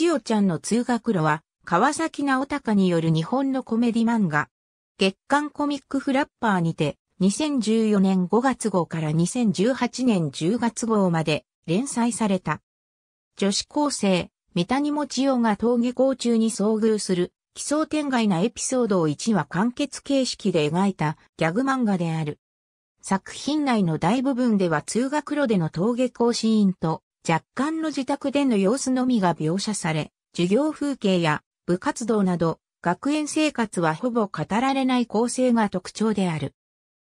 千代ちゃんの通学路は、川崎直隆による日本のコメディ漫画。月刊コミックフラッパーにて、2014年5月号から2018年10月号まで連載された。女子高生、三谷も千代が登下校中に遭遇する奇想天外なエピソードを1話完結形式で描いたギャグ漫画である。作品内の大部分では通学路での登下校シーンと若干の自宅での様子のみが描写され、授業風景や部活動など、学園生活はほぼ語られない構成が特徴である。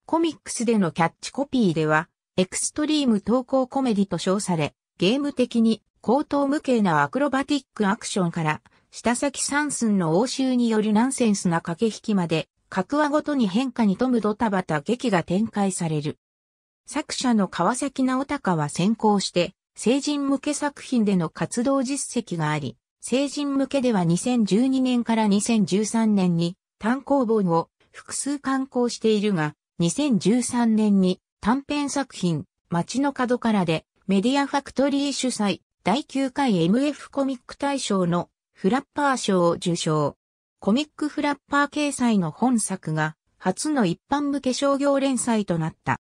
コミックスでのキャッチコピーでは、エクストリーム投稿コメディと称され、ゲーム的に高等無形なアクロバティックアクションから、下先三寸の応酬によるナンセンスな駆け引きまで、格話ごとに変化に富むドタバタ劇が展開される。作者の川崎直隆は先行して、成人向け作品での活動実績があり、成人向けでは2012年から2013年に単行本を複数刊行しているが、2013年に短編作品、街の角からでメディアファクトリー主催第9回 MF コミック大賞のフラッパー賞を受賞。コミックフラッパー掲載の本作が初の一般向け商業連載となった。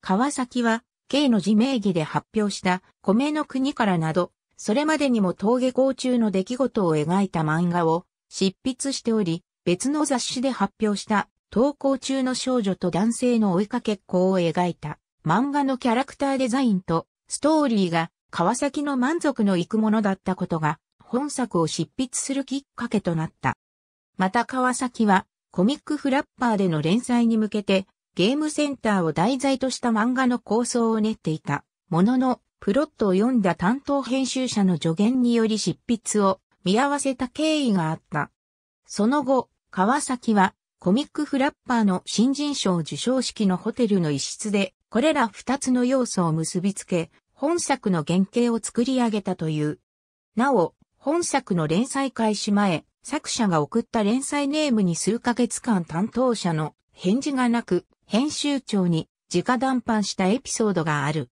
川崎は K の自名義で発表した米の国からなど、それまでにも登下校中の出来事を描いた漫画を執筆しており、別の雑誌で発表した登校中の少女と男性の追いかけっこを描いた漫画のキャラクターデザインとストーリーが川崎の満足のいくものだったことが本作を執筆するきっかけとなった。また川崎はコミックフラッパーでの連載に向けてゲームセンターを題材とした漫画の構想を練っていたものの、プロットを読んだ担当編集者の助言により執筆を見合わせた経緯があった。その後、川崎はコミックフラッパーの新人賞受賞式のホテルの一室で、これら二つの要素を結びつけ、本作の原型を作り上げたという。なお、本作の連載開始前、作者が送った連載ネームに数ヶ月間担当者の返事がなく、編集長に直談判したエピソードがある。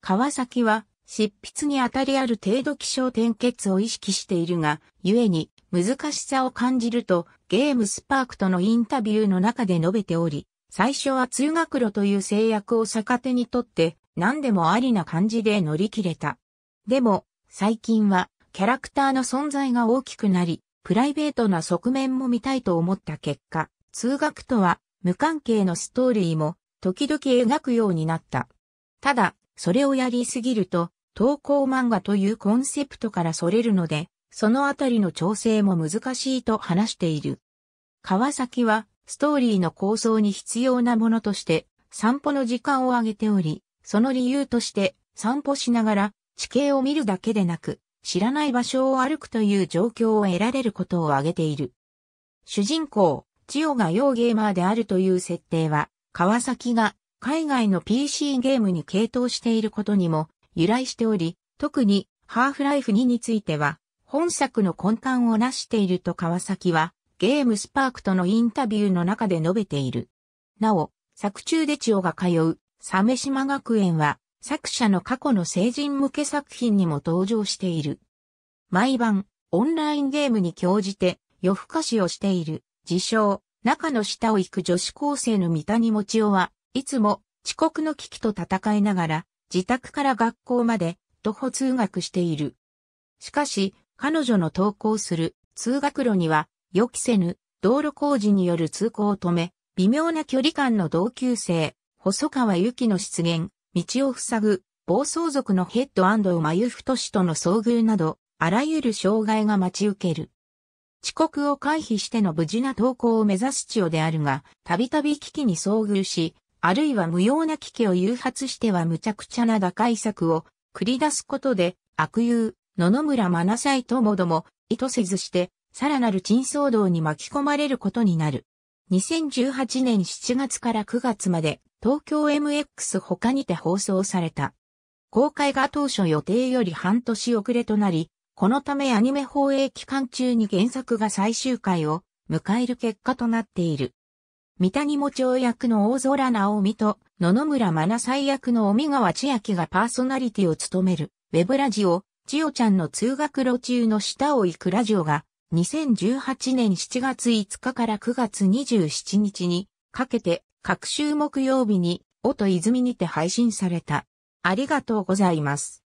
川崎は執筆にあたりある程度気象点結を意識しているが、故に難しさを感じるとゲームスパークとのインタビューの中で述べており、最初は通学路という制約を逆手にとって何でもありな感じで乗り切れた。でも、最近はキャラクターの存在が大きくなり、プライベートな側面も見たいと思った結果、通学とは無関係のストーリーも時々描くようになった。ただ、それをやりすぎると、投稿漫画というコンセプトからそれるので、そのあたりの調整も難しいと話している。川崎は、ストーリーの構想に必要なものとして、散歩の時間を挙げており、その理由として、散歩しながら、地形を見るだけでなく、知らない場所を歩くという状況を得られることを挙げている。主人公、千代が洋ゲーマーであるという設定は、川崎が海外の PC ゲームに傾倒していることにも由来しており、特にハーフライフ2については、本作の根幹を成していると川崎は、ゲームスパークとのインタビューの中で述べている。なお、作中で千代が通う、鮫島学園は、作者の過去の成人向け作品にも登場している。毎晩、オンラインゲームに興じて、夜更かしをしている。自称、中の下を行く女子高生の三谷持ちは、いつも遅刻の危機と戦いながら、自宅から学校まで徒歩通学している。しかし、彼女の登校する通学路には予期せぬ道路工事による通行を止め、微妙な距離感の同級生、細川由紀の出現、道を塞ぐ、暴走族のヘッド真由太との遭遇など、あらゆる障害が待ち受ける。遅刻を回避しての無事な投稿を目指す千代であるが、たびたび危機に遭遇し、あるいは無用な危機を誘発しては無茶苦茶な打開策を繰り出すことで、悪友、野々村真菜ともども、意図せずして、さらなる珍騒動に巻き込まれることになる。2018年7月から9月まで、東京 MX 他にて放送された。公開が当初予定より半年遅れとなり、このためアニメ放映期間中に原作が最終回を迎える結果となっている。三谷も町役の大空直美と野々村真奈最役の尾川千秋がパーソナリティを務めるウェブラジオ、千代ちゃんの通学路中の下を行くラジオが2018年7月5日から9月27日にかけて各週木曜日に音泉にて配信された。ありがとうございます。